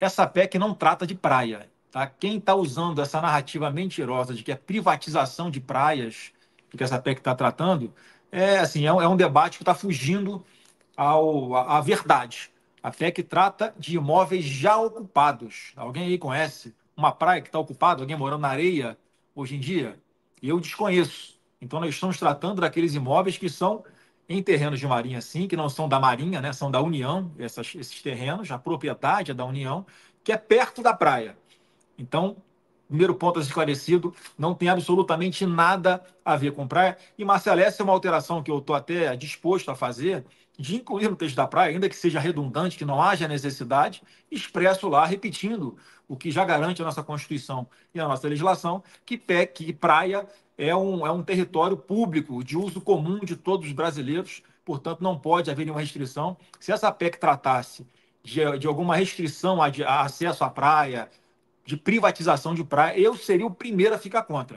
Essa PEC não trata de praia. Tá? Quem está usando essa narrativa mentirosa de que é privatização de praias, que essa PEC está tratando, é assim é um, é um debate que está fugindo ao, à, à verdade. A PEC trata de imóveis já ocupados. Alguém aí conhece uma praia que está ocupada, alguém morando na areia hoje em dia? Eu desconheço. Então, nós estamos tratando daqueles imóveis que são em terrenos de marinha, sim, que não são da marinha, né? São da União, essas, esses terrenos, a propriedade é da União, que é perto da praia. Então, primeiro ponto esclarecido, não tem absolutamente nada a ver com praia. E, Marcelo, essa é uma alteração que eu estou até disposto a fazer, de incluir no texto da praia, ainda que seja redundante, que não haja necessidade, expresso lá, repetindo o que já garante a nossa Constituição e a nossa legislação, que, que praia é um, é um território público, de uso comum de todos os brasileiros, portanto, não pode haver nenhuma restrição. Se essa PEC tratasse de, de alguma restrição a, de, a acesso à praia, de privatização de praia, eu seria o primeiro a ficar contra.